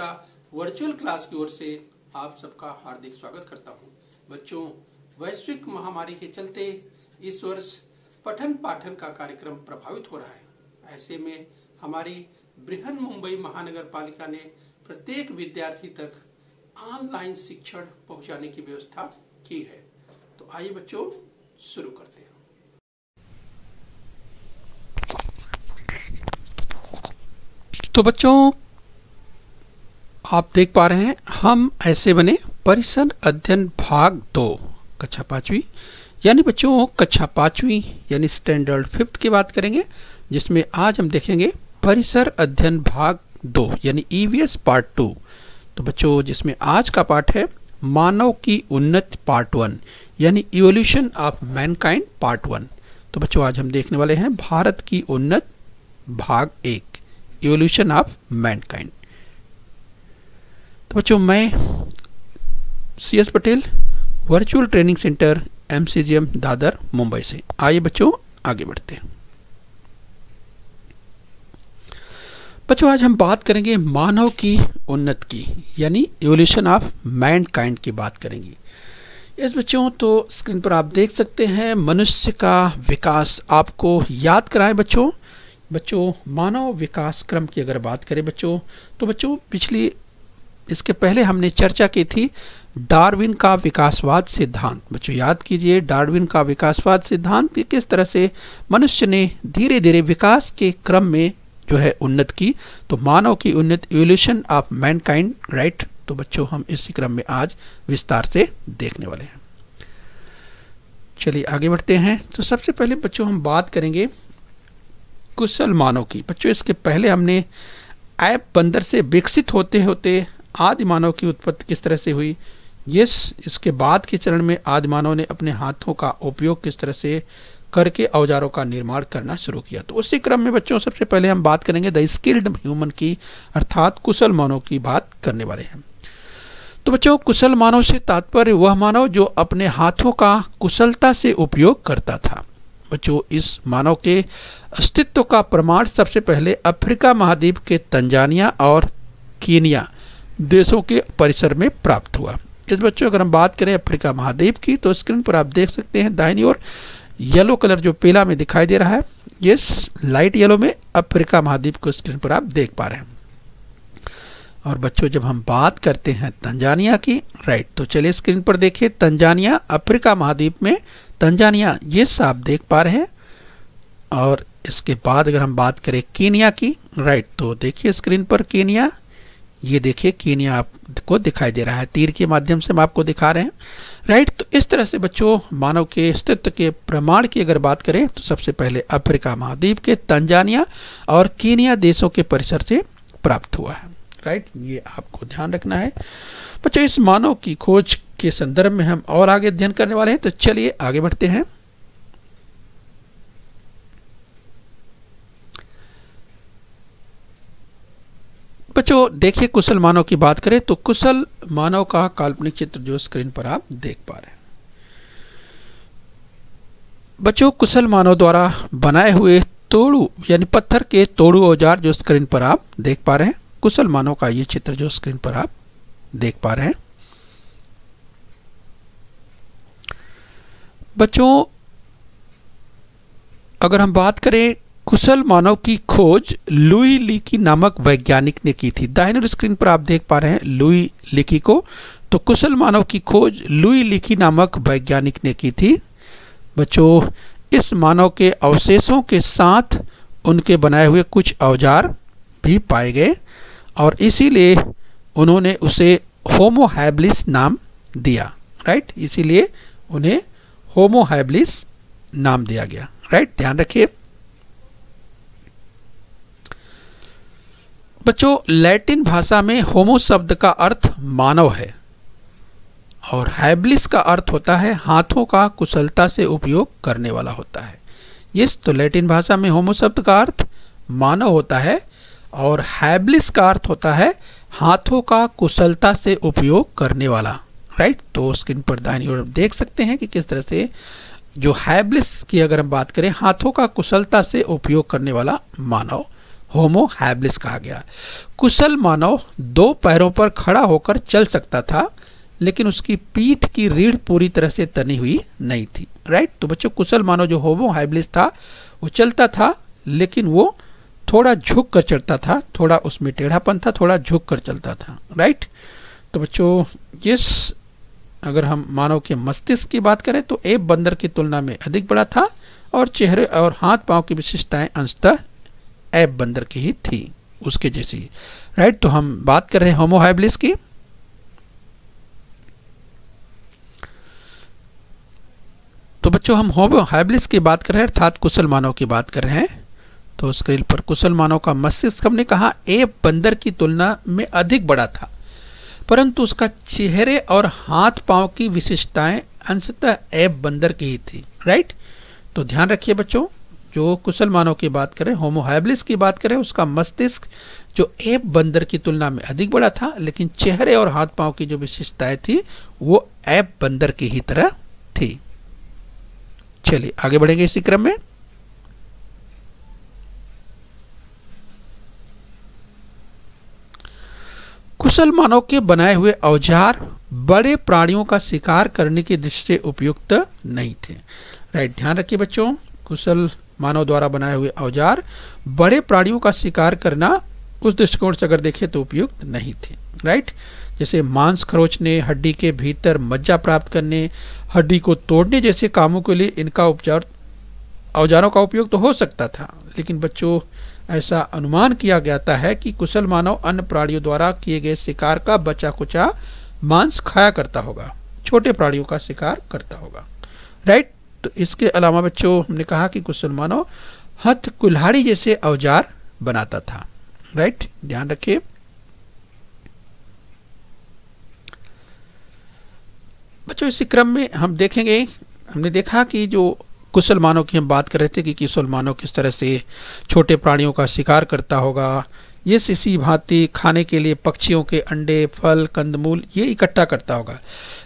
का virtual class की ओर से आप सबका हार्दिक स्वागत करता हूं। बच्चों वैश्विक महामारी के चलते इस वर्ष पठन पाठन का कार्यक्रम प्रभावित हो रहा है ऐसे में हमारी बृहन मुंबई महानगर पालिका ने प्रत्येक विद्यार्थी तक ऑनलाइन शिक्षण पहुंचाने की व्यवस्था की है तो आइए बच्चों शुरू करते हैं तो बच्चों आप देख पा रहे हैं हम ऐसे बने परिसर अध्ययन भाग दो कक्षा पाँचवीं यानी बच्चों कक्षा पाँचवीं यानी स्टैंडर्ड फिफ्थ की बात करेंगे जिसमें आज हम देखेंगे परिसर अध्ययन भाग दो यानी ई पार्ट टू तो बच्चों जिसमें आज का पाठ है मानव की उन्नत पार्ट वन यानी evolution of mankind part one तो बच्चों आज हम देखने वाले हैं भारत की उन्नत भाग एक इवोल्यूशन ऑफ मैनकाइंड तो बच्चों मैं C S Patel virtual training centre M C G M Dadar Mumbai से आइए बच्चों आगे बढ़ते हैं बच्चों आज हम बात करेंगे मानव की उन्नत की यानी एवोल्यूशन ऑफ मैंड काइंड की बात करेंगे इस बच्चों तो स्क्रीन पर आप देख सकते हैं मनुष्य का विकास आपको याद कराएं बच्चों बच्चों मानव विकास क्रम की अगर बात करें बच्चों तो बच्चों पिछली इसके पहले हमने चर्चा की थी डार्विन का विकासवाद सिद्धांत बच्चों याद कीजिए डार्विन का विकासवाद सिद्धांत कि किस तरह से मनुष्य ने धीरे धीरे विकास के क्रम में जो है उन्नत की तो मानव की उन्नत एवोल्यूशन ऑफ मैनकाइंड राइट तो बच्चों हम इसी क्रम में आज विस्तार से देखने वाले हैं चलिए आगे बढ़ते हैं तो सबसे पहले बच्चों हम बात करेंगे कुशल मानव की बच्चों इसके पहले हमने ऐप बंदर से विकसित होते होते आदि मानव की उत्पत्ति किस तरह से हुई यस इसके बाद के चरण में आदि मानव ने अपने हाथों का उपयोग किस तरह से करके औजारों का निर्माण करना शुरू किया तो उसी क्रम में बच्चों सबसे पहले हम बात करेंगे द स्किल्ड ह्यूमन की अर्थात कुशल मानव की बात करने वाले हैं तो बच्चों कुशल मानव से तात्पर्य वह मानव जो अपने हाथों का कुशलता से उपयोग करता था बच्चों इस मानव के अस्तित्व का प्रमाण सबसे पहले अफ्रीका महाद्वीप के तंजानिया और कीनिया देशों के परिसर में प्राप्त हुआ इस बच्चों अगर हम बात करें अफ्रीका महाद्वीप की तो स्क्रीन पर आप देख सकते हैं दाहिनी ओर येलो कलर जो पीला में दिखाई दे रहा है ये लाइट येलो में अफ्रीका महाद्वीप को स्क्रीन पर आप देख पा रहे हैं और बच्चों जब हम बात करते हैं तंजानिया की राइट तो चलिए स्क्रीन पर देखिए तंजानिया अफ्रीका महाद्वीप में तंजानिया ये आप देख पा रहे हैं और इसके बाद अगर हम बात करें कीनिया की राइट तो देखिए स्क्रीन पर कीनिया ये देखिए कीनिया आपको दिखाई दे रहा है तीर के माध्यम से हम आपको दिखा रहे हैं राइट तो इस तरह से बच्चों मानव के अस्तित्व के प्रमाण की अगर बात करें तो सबसे पहले अफ्रीका महाद्वीप के तंजानिया और कीनिया देशों के परिसर से प्राप्त हुआ है राइट ये आपको ध्यान रखना है बच्चों इस मानव की खोज के संदर्भ में हम और आगे अध्ययन करने वाले हैं तो चलिए आगे बढ़ते हैं बच्चों देखिए कुशल मानव की बात करें तो कुशल मानव का काल्पनिक चित्र जो स्क्रीन पर आप देख पा रहे हैं बच्चों कुशल मानव द्वारा बनाए हुए तोड़ू यानी पत्थर के तोड़ू औजार जो स्क्रीन पर आप देख पा रहे हैं कुशल मानव का ये चित्र जो स्क्रीन पर आप देख पा रहे हैं बच्चों अगर हम बात करें कुशल मानव की खोज लुई लिकी नामक वैज्ञानिक ने की थी दाहिने स्क्रीन पर आप देख पा रहे हैं लुई लिकी को तो कुशल मानव की खोज लुई लिकी नामक वैज्ञानिक ने की थी बच्चों इस मानव के अवशेषों के साथ उनके बनाए हुए कुछ औजार भी पाए गए और इसीलिए उन्होंने उसे होमोहैबलिस नाम दिया राइट इसीलिए उन्हें होमोहैबलिस नाम दिया गया राइट ध्यान रखिए बच्चों लैटिन भाषा में होमो शब्द का अर्थ मानव है और हैबलिस का अर्थ होता है हाथों का कुशलता से उपयोग करने वाला होता है यस तो लैटिन भाषा में होमो शब्द का अर्थ मानव होता है और हैबलिस का अर्थ होता है हाथों का कुशलता से उपयोग करने वाला राइट तो स्क्रीन पर दाहिनी ओर देख सकते हैं कि किस तरह से जो हैबलिस की अगर हम बात करें हाथों का कुशलता से उपयोग करने वाला मानव होमो हैबलिस कहा गया कुशल मानव दो पैरों पर खड़ा होकर चल सकता था लेकिन उसकी पीठ की रीढ़ पूरी तरह से तनी हुई नहीं थी राइट तो बच्चों कुशल मानव जो होमो हैबलिस था वो चलता था लेकिन वो थोड़ा झुक कर चलता था थोड़ा उसमें टेढ़ापन था थोड़ा झुक कर चलता था राइट तो बच्चों जिस अगर हम मानव के मस्तिष्क की बात करें तो एप बंदर की तुलना में अधिक बड़ा था और चेहरे और हाथ पांव की विशेषताएं अंशतः ऐप बंदर की ही थी उसके जैसी राइट तो हम बात कर रहे हैं होमोहाइब्लिस की तो बच्चों हम होमोहाइब्लिस की बात कर रहे हैं अर्थात कुशल मानव की बात कर रहे हैं तो स्क्रीन पर कुशल मानव का मस्तिष्क हमने कहा एप बंदर की तुलना में अधिक बड़ा था परंतु उसका चेहरे और हाथ पांव की विशेषताएं अंशतः ऐप बंदर की ही थी राइट तो ध्यान रखिए बच्चों जो कुशल मानव की बात करें होमोहाइबलिस की बात करें उसका मस्तिष्क जो एप बंदर की तुलना में अधिक बड़ा था लेकिन चेहरे और हाथ पांव की जो विशेषताएं थी वो ऐप बंदर की ही तरह थी चलिए आगे बढ़ेंगे इसी क्रम में कुशल मानव के बनाए हुए औजार बड़े प्राणियों का शिकार करने की दृष्टि उपयुक्त नहीं थे राइट ध्यान रखिए बच्चों कुशल मानव द्वारा बनाए हुए औजार बड़े प्राणियों का शिकार करना उस दृष्टिकोण से अगर देखें तो उपयुक्त नहीं थे राइट जैसे मांस खरोचने हड्डी के भीतर मज्जा प्राप्त करने हड्डी को तोड़ने जैसे कामों के लिए इनका उपचार औजारों का उपयोग तो हो सकता था लेकिन बच्चों ऐसा अनुमान किया जाता है कि कुशल मानव अन्य प्राणियों द्वारा किए गए शिकार का बचा कुचा मांस खाया करता होगा छोटे प्राणियों का शिकार करता होगा राइट तो इसके अलावा बच्चों हमने कहा कि कुछ सलमानों हथ कुल्हाड़ी जैसे औजार बनाता था राइट ध्यान रखिए बच्चों इसी क्रम में हम देखेंगे हमने देखा कि जो कुसलमानों की हम बात कर रहे थे कि कुसलमानों किस तरह से छोटे प्राणियों का शिकार करता होगा ये इसी भांति खाने के लिए पक्षियों के अंडे फल कंदमूल ये इकट्ठा करता होगा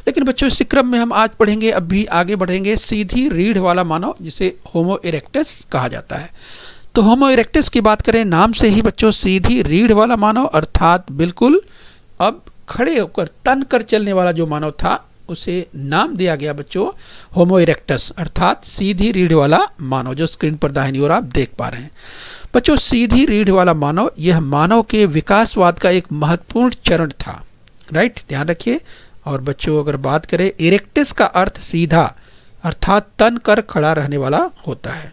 लेकिन बच्चों इसी क्रम में हम आज पढ़ेंगे अब भी आगे बढ़ेंगे सीधी रीढ़ वाला मानव जिसे होमो इरेक्टस कहा जाता है तो होमो इरेक्टस की बात करें नाम से ही बच्चों सीधी रीढ़ वाला मानव अर्थात बिल्कुल अब खड़े होकर तन कर चलने वाला जो मानव था उसे नाम दिया गया बच्चों होमो इरेक्टस अर्थात सीधी रीढ़ वाला मानव जो स्क्रीन पर दाहिनी ओर आप देख पा रहे हैं बच्चों सीधी रीढ़ वाला मानव यह मानव के विकासवाद का एक महत्वपूर्ण चरण था राइट ध्यान रखिए और बच्चों अगर बात करें इरेक्टस का अर्थ सीधा अर्थात तन कर खड़ा रहने वाला होता है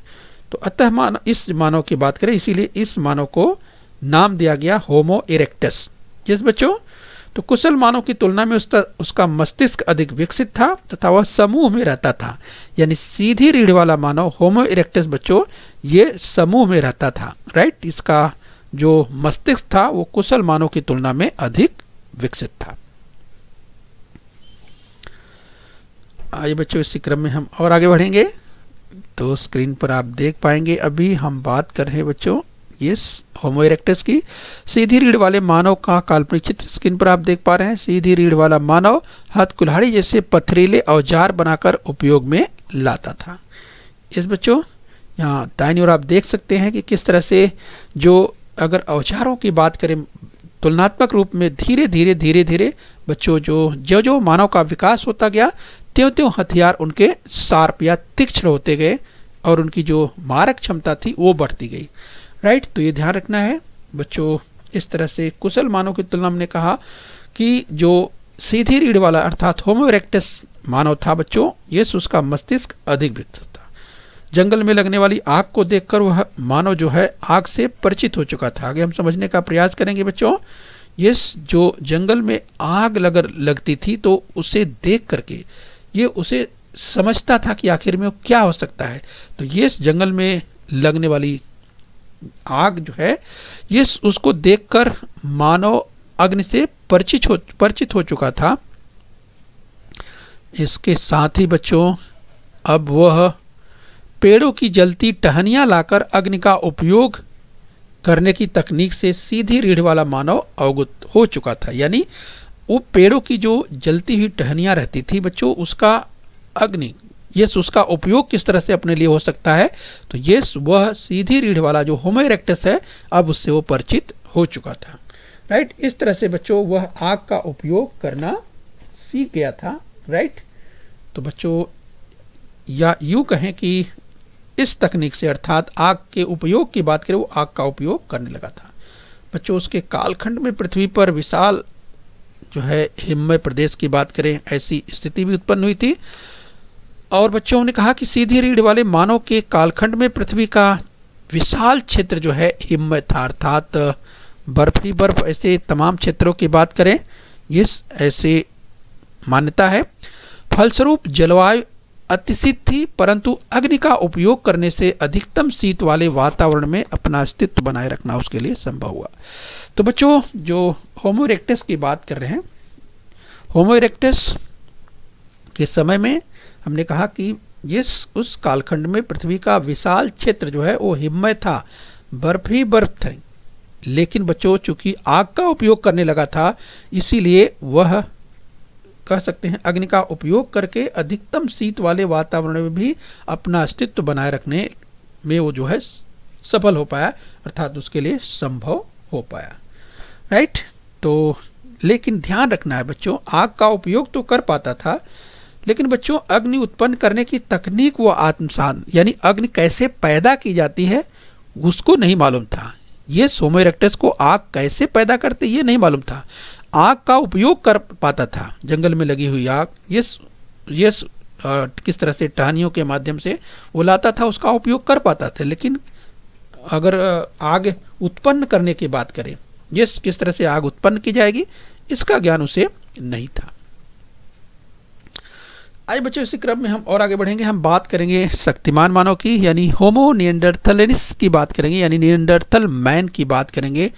तो अतः मान इस मानव की बात करें इसीलिए इस मानव को नाम दिया गया होमो इरेक्टस जिस बच्चों तो कुशल मानव की तुलना में उसका उसका मस्तिष्क अधिक विकसित था तथा वह समूह में रहता था यानी सीधी रीढ़ वाला मानव होमो इरेक्टस बच्चों ये समूह में रहता था राइट इसका जो मस्तिष्क था वो कुशल मानव की तुलना में अधिक विकसित था आइए बच्चों इसी क्रम में हम और आगे बढ़ेंगे तो स्क्रीन पर आप देख पाएंगे अभी हम बात कर रहे हैं बच्चों यस होमो इरेक्टस की सीधी रीढ़ वाले मानव का काल्पनिक चित्र स्क्रीन पर आप देख पा रहे हैं सीधी रीढ़ वाला मानव हाथ कुल्हाड़ी जैसे पथरीले औजार बनाकर उपयोग में लाता था यस बच्चों यहाँ दाइनी और आप देख सकते हैं कि किस तरह से जो अगर औजारों की बात करें तुलनात्मक रूप में धीरे धीरे धीरे धीरे बच्चों जो जो जो मानव का विकास होता गया त्यों त्यों हथियार उनके सार्प या तीक्ष्ण होते गए और उनकी जो मारक क्षमता थी वो बढ़ती गई राइट तो ये ध्यान रखना है बच्चों इस तरह से कुशल मानव की तुलना हमने कहा कि जो सीधी रीढ़ वाला अर्थात होमोरेक्टस मानव था बच्चों ये उसका मस्तिष्क अधिक वृद्ध था जंगल में लगने वाली आग को देखकर वह मानव जो है आग से परिचित हो चुका था आगे हम समझने का प्रयास करेंगे बच्चों ये जो जंगल में आग लगर लगती थी तो उसे देख करके ये उसे समझता था कि आखिर में वो क्या हो सकता है तो ये जंगल में लगने वाली आग जो है ये उसको देखकर मानव अग्नि से परिचित हो परिचित हो चुका था इसके साथ ही बच्चों अब वह पेड़ों की जलती टहनियाँ लाकर अग्नि का उपयोग करने की तकनीक से सीधी रीढ़ वाला मानव अवगत हो चुका था यानी वो पेड़ों की जो जलती हुई टहनियाँ रहती थी बच्चों उसका अग्नि यस उसका उपयोग किस तरह से अपने लिए हो सकता है तो यस वह सीधी रीढ़ वाला जो होमो इरेक्टस है अब उससे वो परिचित हो चुका था राइट इस तरह से बच्चों वह आग का उपयोग करना सीख गया था राइट तो बच्चों या यूं कहें कि इस तकनीक से अर्थात आग के उपयोग की बात करें वो आग का उपयोग करने लगा था बच्चों उसके कालखंड में पृथ्वी पर विशाल जो है हिमय प्रदेश की बात करें ऐसी स्थिति भी उत्पन्न हुई थी और बच्चों ने कहा कि सीधी रीढ़ वाले मानव के कालखंड में पृथ्वी का विशाल क्षेत्र जो है हिम था अर्थात बर्फ ही बर्फ ऐसे तमाम क्षेत्रों की बात करें इस ऐसे मान्यता है फलस्वरूप जलवायु अतिशीत थी परंतु अग्नि का उपयोग करने से अधिकतम शीत वाले वातावरण में अपना अस्तित्व बनाए रखना उसके लिए संभव हुआ तो बच्चों जो होमोरेक्टस की बात कर रहे हैं होमोरेक्टस के समय में हमने कहा कि इस उस कालखंड में पृथ्वी का विशाल क्षेत्र जो है वो हिमय था बर्फ ही बर्फ थे लेकिन बच्चों चूंकि आग का उपयोग करने लगा था इसीलिए वह कह सकते हैं अग्नि का उपयोग करके अधिकतम शीत वाले वातावरण में भी अपना अस्तित्व बनाए रखने में वो जो है सफल हो पाया अर्थात उसके लिए संभव हो पाया राइट तो लेकिन ध्यान रखना है बच्चों आग का उपयोग तो कर पाता था लेकिन बच्चों अग्नि उत्पन्न करने की तकनीक वो आत्मसान यानी अग्नि कैसे पैदा की जाती है उसको नहीं मालूम था ये सोमोरेक्टस को आग कैसे पैदा करते ये नहीं मालूम था आग का उपयोग कर पाता था जंगल में लगी हुई आग ये ये किस तरह से टहनियों के माध्यम से वो लाता था उसका उपयोग कर पाता था लेकिन अगर आग उत्पन्न करने की बात करें ये किस तरह से आग उत्पन्न की जाएगी इसका ज्ञान उसे नहीं था आज बच्चों इसी क्रम में हम और आगे बढ़ेंगे हम बात करेंगे शक्तिमान मानव की यानी होमो नियंडरथलिस की बात करेंगे यानी नियंडरथल मैन की बात करेंगे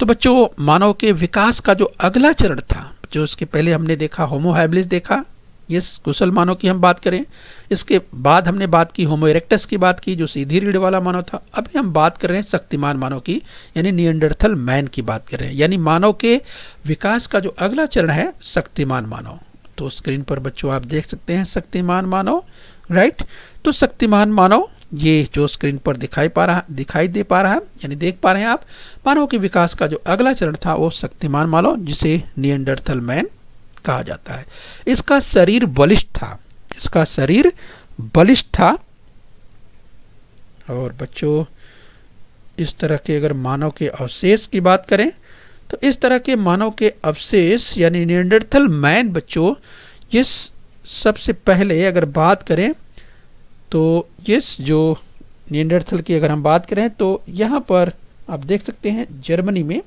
तो बच्चों मानव के विकास का जो अगला चरण था जो उसके पहले हमने देखा होमो हैबलिस देखा ये कुशल मानव की हम बात करें इसके बाद हमने बात की होमो इरेक्टस की बात की जो सीधी रीढ़ वाला मानव था अभी हम बात कर रहे हैं शक्तिमान मानव की यानी नियंडरथल मैन की बात कर रहे हैं यानी मानव के विकास का जो अगला चरण है शक्तिमान मानव तो स्क्रीन पर बच्चों आप देख सकते हैं शक्तिमान मानव राइट तो शक्तिमान मानव ये जो स्क्रीन पर दिखाई पा रहा दिखाई दे पा रहा है यानी देख पा रहे हैं आप मानव के विकास का जो अगला चरण था वो शक्तिमान मानव जिसे नियंडरथल मैन कहा जाता है इसका शरीर बलिष्ठ था इसका शरीर बलिष्ठ था और बच्चों इस तरह के अगर मानव के अवशेष की बात करें तो इस तरह के मानव के अवशेष यानी नियंडरथल मैन बच्चों ये सबसे पहले अगर बात करें तो इस जो नियंडरथल की अगर हम बात करें तो यहाँ पर आप देख सकते हैं जर्मनी में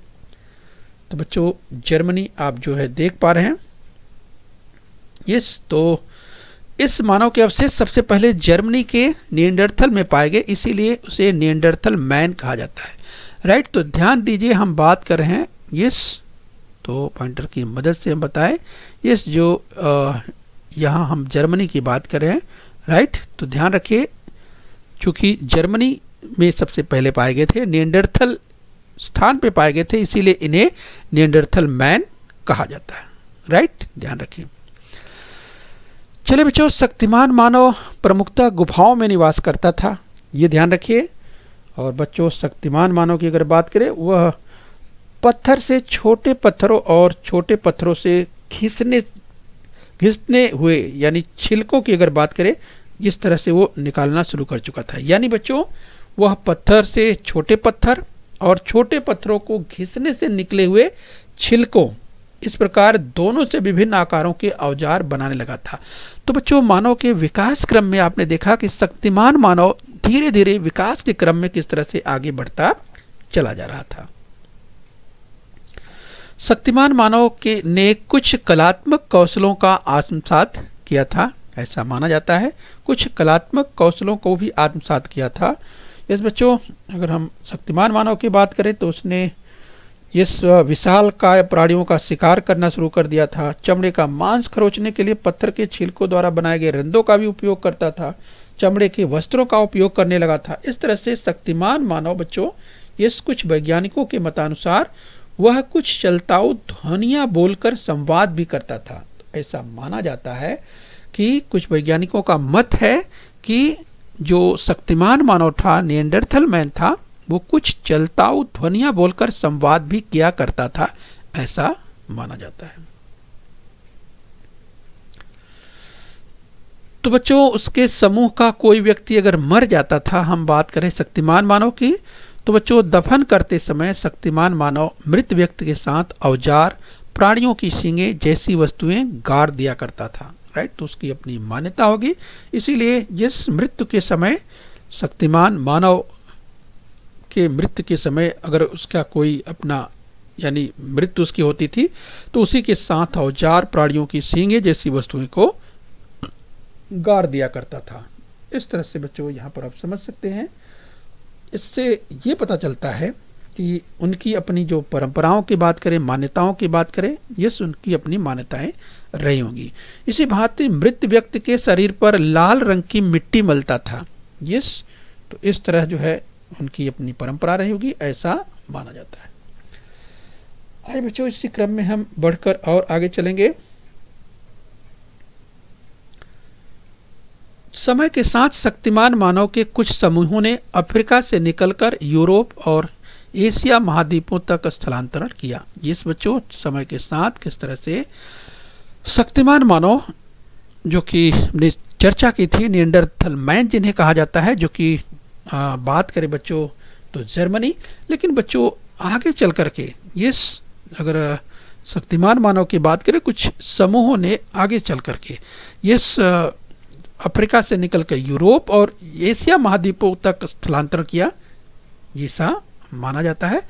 तो बच्चों जर्मनी आप जो है देख पा रहे हैं यस तो इस मानव के अवशेष सबसे पहले जर्मनी के नियंडरथल में पाए गए इसीलिए उसे नियंडरथल मैन कहा जाता है राइट तो ध्यान दीजिए हम बात कर रहे हैं यस तो पॉइंटर की मदद से हम बताएं यस जो यहाँ हम जर्मनी की बात कर रहे हैं राइट तो ध्यान रखिए चूँकि जर्मनी में सबसे पहले पाए गए थे नियंडरथल स्थान पे पाए गए थे इसीलिए इन्हें नियंडरथल मैन कहा जाता है राइट ध्यान रखिए चलिए बच्चों शक्तिमान मानव प्रमुखता गुफाओं में निवास करता था ये ध्यान रखिए और बच्चों शक्तिमान मानव की अगर बात करें वह पत्थर से छोटे पत्थरों और छोटे पत्थरों से घिसने घिसने हुए यानी छिलकों की अगर बात करें जिस तरह से वो निकालना शुरू कर चुका था यानी बच्चों वह पत्थर से छोटे पत्थर और छोटे पत्थरों को घिसने से निकले हुए छिलकों इस प्रकार दोनों से विभिन्न आकारों के औजार बनाने लगा था तो बच्चों मानव के विकास क्रम में आपने देखा कि शक्तिमान मानव धीरे धीरे विकास के क्रम में किस तरह से आगे बढ़ता चला जा रहा था शक्तिमान मानव के ने कुछ कलात्मक कौशलों का आत्मसात किया था ऐसा माना जाता है कुछ कलात्मक कौशलों को भी आत्मसात किया था यस बच्चों अगर हम शक्तिमान मानव की बात करें तो उसने इस विशाल काय प्राणियों का शिकार करना शुरू कर दिया था चमड़े का मांस खरोचने के लिए पत्थर के छिलकों द्वारा बनाए गए रंदों का भी उपयोग करता था चमड़े के वस्त्रों का उपयोग करने लगा था इस तरह से शक्तिमान मानव बच्चों इस कुछ वैज्ञानिकों के मतानुसार वह कुछ चलताऊ ध्वनिया बोलकर संवाद भी करता था ऐसा माना जाता है कि कुछ वैज्ञानिकों का मत है कि जो शक्तिमान मानव था नियंडरथल मैन था वो कुछ चलताऊ ध्वनिया बोलकर संवाद भी किया करता था ऐसा माना जाता है तो बच्चों उसके समूह का कोई व्यक्ति अगर मर जाता था हम बात करें शक्तिमान मानव की तो बच्चों दफन करते समय शक्तिमान मानव मृत व्यक्ति के साथ औजार प्राणियों की सींगे जैसी वस्तुएं गाड़ दिया करता था राइट तो उसकी अपनी मान्यता होगी इसीलिए जिस मृत्यु के समय शक्तिमान मानव के मृत्यु के समय अगर उसका कोई अपना यानी मृत्यु उसकी होती थी तो उसी के साथ औजार प्राणियों की सींगे जैसी वस्तुएं को गाड़ दिया करता था इस तरह से बच्चों यहाँ पर आप समझ सकते हैं इससे ये पता चलता है कि उनकी अपनी जो परंपराओं की बात करें मान्यताओं की बात करें यस उनकी अपनी मान्यताएं रही होंगी इसी भांति मृत व्यक्ति के शरीर पर लाल रंग की मिट्टी मलता था यस तो इस तरह जो है उनकी अपनी परंपरा रही होगी ऐसा माना जाता है आइए बच्चों इसी क्रम में हम बढ़कर और आगे चलेंगे समय के साथ शक्तिमान मानव के कुछ समूहों ने अफ्रीका से निकलकर यूरोप और एशिया महाद्वीपों तक स्थलांतरण किया जिस बच्चों समय के साथ किस तरह से शक्तिमान मानव जो कि हमने चर्चा की थी नियंडरथल मैन जिन्हें कहा जाता है जो कि बात करें बच्चों तो जर्मनी लेकिन बच्चों आगे चल कर के ये अगर शक्तिमान मानव की बात करें कुछ समूहों ने आगे चल कर के ये अफ्रीका से निकलकर यूरोप और एशिया महाद्वीपों तक स्थलांतर किया ऐसा माना जाता है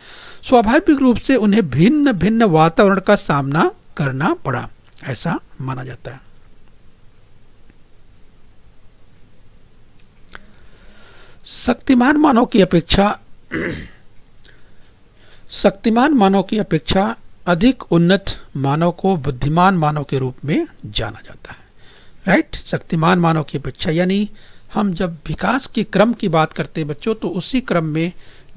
स्वाभाविक रूप से उन्हें भिन्न भिन्न वातावरण का सामना करना पड़ा ऐसा माना जाता है शक्तिमान मानव की अपेक्षा शक्तिमान मानव की अपेक्षा अधिक उन्नत मानव को बुद्धिमान मानव के रूप में जाना जाता है राइट शक्तिमान मानव की अपेक्षा यानी हम जब विकास के क्रम की बात करते हैं बच्चों तो उसी क्रम में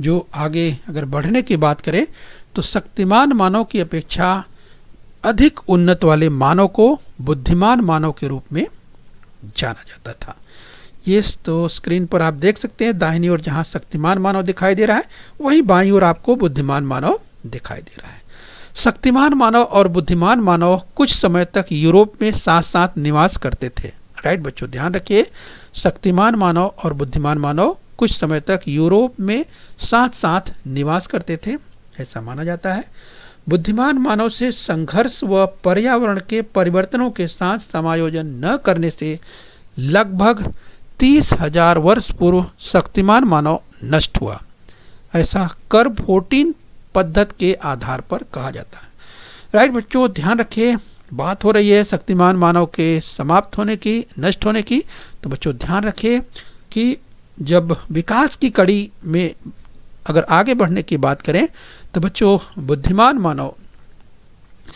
जो आगे अगर बढ़ने की बात करें तो शक्तिमान मानव की अपेक्षा अधिक उन्नत वाले मानव को बुद्धिमान मानव के रूप में जाना जाता था ये तो स्क्रीन पर आप देख सकते हैं दाहिनी ओर जहाँ शक्तिमान मानव दिखाई दे रहा है वहीं बाई ओर आपको बुद्धिमान मानव दिखाई दे रहा है शक्तिमान मानव और बुद्धिमान मानव कुछ समय तक यूरोप में साथ साथ निवास करते थे राइट बच्चों ध्यान रखिए शक्तिमान मानव और बुद्धिमान मानव कुछ समय तक यूरोप में साथ साथ निवास करते थे ऐसा माना जाता है बुद्धिमान मानव से संघर्ष व पर्यावरण के परिवर्तनों के साथ समायोजन न करने से लगभग तीस हजार वर्ष पूर्व शक्तिमान मानव नष्ट हुआ ऐसा कर फोर्टीन पद्धत के आधार पर कहा जाता है राइट बच्चों ध्यान रखिए बात हो रही है शक्तिमान मानव के समाप्त होने की नष्ट होने की तो बच्चों ध्यान रखिए कि जब विकास की कड़ी में अगर आगे बढ़ने की बात करें तो बच्चों बुद्धिमान मानव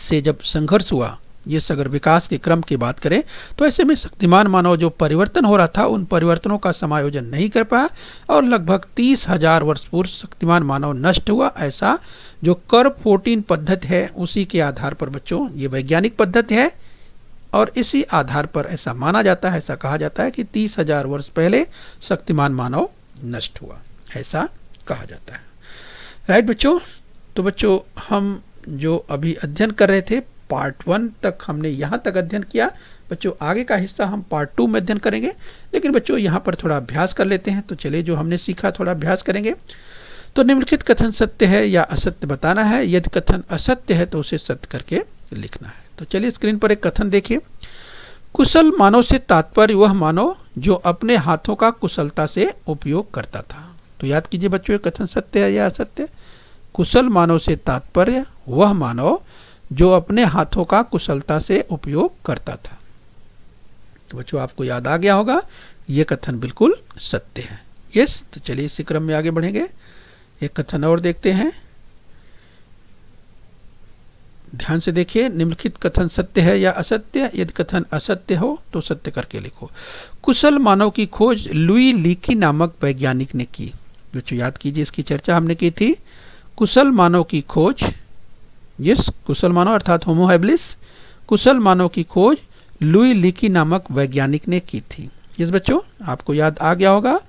से जब संघर्ष हुआ ये अगर विकास के क्रम की बात करें तो ऐसे में शक्तिमान मानव जो परिवर्तन हो रहा था उन परिवर्तनों का समायोजन नहीं कर पाया और लगभग तीस हजार वर्ष पूर्व शक्तिमान मानव नष्ट हुआ ऐसा जो कर फोर्टीन पद्धति है उसी के आधार पर बच्चों ये वैज्ञानिक पद्धति है और इसी आधार पर ऐसा माना जाता है ऐसा कहा जाता है कि तीस हजार वर्ष पहले शक्तिमान मानव नष्ट हुआ ऐसा कहा जाता है राइट बच्चों तो बच्चों हम जो अभी अध्ययन कर रहे थे पार्ट वन तक हमने यहाँ तक अध्ययन किया बच्चों आगे का हिस्सा हम पार्ट टू में अध्ययन करेंगे लेकिन बच्चों यहाँ पर थोड़ा अभ्यास कर लेते हैं तो चलिए जो हमने सीखा थोड़ा अभ्यास करेंगे तो निम्नलिखित कथन सत्य है या असत्य बताना है यदि कथन असत्य है तो उसे सत्य करके लिखना है तो चलिए स्क्रीन पर एक कथन देखिए कुशल मानव से तात्पर्य वह मानव जो अपने हाथों का कुशलता से उपयोग करता था तो याद कीजिए बच्चों कथन सत्य है या असत्य कुशल मानव से तात्पर्य वह मानव जो अपने हाथों का कुशलता से उपयोग करता था तो बच्चों आपको याद आ गया होगा ये कथन बिल्कुल सत्य है यस तो चलिए इसी क्रम में आगे बढ़ेंगे एक कथन और देखते हैं ध्यान से देखिए निम्नलिखित कथन सत्य है या असत्य यदि कथन असत्य हो तो सत्य करके लिखो कुशल मानव की खोज लुई लीकी नामक वैज्ञानिक ने की बच्चों याद कीजिए इसकी चर्चा हमने की थी कुशल मानव की खोज यस कुशल मानव अर्थात होमोहेबलिस कुशल मानव की खोज लुई लिकी नामक वैज्ञानिक ने की थी यस बच्चों आपको याद आ गया होगा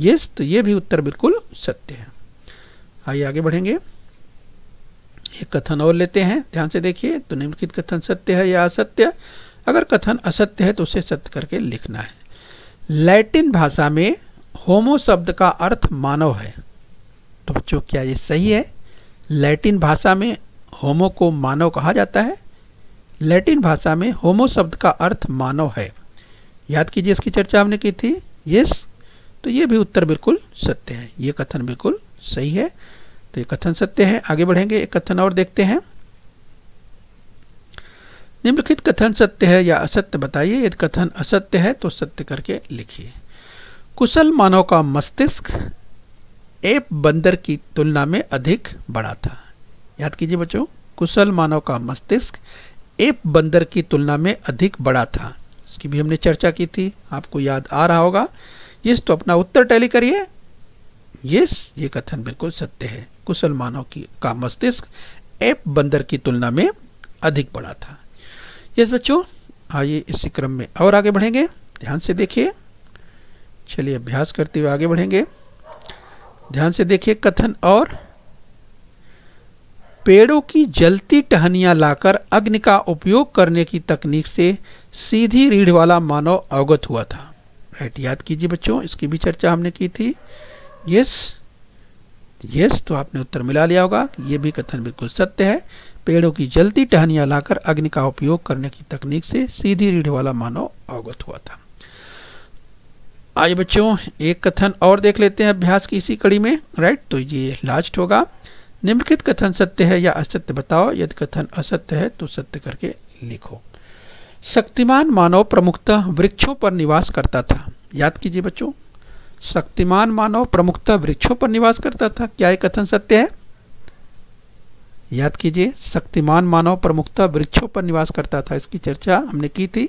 यस तो ये भी उत्तर बिल्कुल सत्य है आइए आगे बढ़ेंगे एक कथन और लेते हैं ध्यान से देखिए तो निम्नलिखित कथन सत्य है या असत्य अगर कथन असत्य है तो उसे सत्य करके लिखना है लैटिन भाषा में होमो शब्द का अर्थ मानव है तो बच्चों क्या ये सही है लैटिन भाषा में होमो को मानव कहा जाता है लैटिन भाषा में होमो शब्द का अर्थ मानव है याद कीजिए इसकी चर्चा हमने की थी यस तो ये भी उत्तर बिल्कुल सत्य है ये कथन बिल्कुल सही है तो ये कथन सत्य है आगे बढ़ेंगे एक कथन और देखते हैं निम्नलिखित कथन सत्य है या असत्य बताइए यदि कथन असत्य है तो सत्य करके लिखिए कुशल मानव का मस्तिष्क एप बंदर की तुलना में अधिक बड़ा था याद कीजिए बच्चों कुशल मानव का मस्तिष्क एक बंदर की तुलना में अधिक बड़ा था इसकी भी हमने चर्चा की थी आपको याद आ रहा होगा यस तो अपना उत्तर टैली करिए यस ये कथन बिल्कुल सत्य है कुशल मानव की का मस्तिष्क एप बंदर की तुलना में अधिक बड़ा था यस बच्चों आइए इसी क्रम में और आगे बढ़ेंगे ध्यान से देखिए चलिए अभ्यास करते हुए आगे बढ़ेंगे ध्यान से देखिए कथन और पेड़ों की जलती टहनियाँ लाकर अग्नि का उपयोग करने की तकनीक से सीधी रीढ़ वाला मानव अवगत हुआ था राइट याद कीजिए बच्चों इसकी भी चर्चा हमने की थी यस यस तो आपने उत्तर मिला लिया होगा ये भी कथन बिल्कुल सत्य है पेड़ों की जलती टहनियाँ लाकर अग्नि का उपयोग करने की तकनीक से सीधी रीढ़ वाला मानव अवगत हुआ था आइए बच्चों एक कथन और देख लेते हैं अभ्यास की इसी कड़ी में राइट तो ये लास्ट होगा निम्नलिखित कथन सत्य है या असत्य बताओ यदि कथन असत्य है तो सत्य करके लिखो शक्तिमान मानव प्रमुखतः वृक्षों पर निवास करता था याद कीजिए बच्चों शक्तिमान मानव प्रमुखतः वृक्षों पर निवास करता था क्या ये कथन सत्य है याद कीजिए शक्तिमान मानव प्रमुखता वृक्षों पर निवास करता था इसकी चर्चा हमने की थी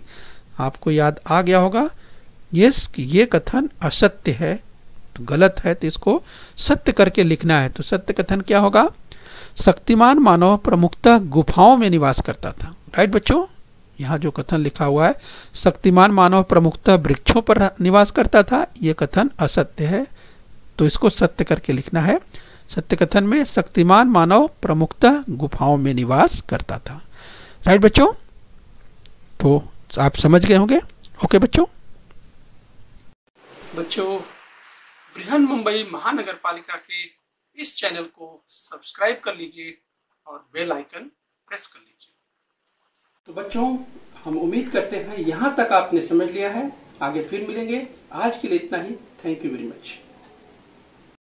आपको याद आ गया होगा यस ये कथन असत्य है तो गलत है तो इसको सत्य करके लिखना है तो सत्य कथन क्या होगा शक्तिमान मानव प्रमुखता गुफाओं में निवास करता था राइट बच्चों यहाँ जो कथन लिखा हुआ है शक्तिमान मानव प्रमुखता वृक्षों पर निवास करता था ये कथन असत्य है तो इसको सत्य करके लिखना है सत्य कथन में शक्तिमान मानव प्रमुखता गुफाओं में निवास करता था राइट बच्चों तो आप समझ गए होंगे ओके बच्चों बच्चों बृहन मुंबई महानगर पालिका के इस चैनल को सब्सक्राइब कर लीजिए और बेल आइकन प्रेस कर लीजिए तो बच्चों हम उम्मीद करते हैं यहाँ तक आपने समझ लिया है आगे फिर मिलेंगे आज के लिए इतना ही थैंक यू वेरी मच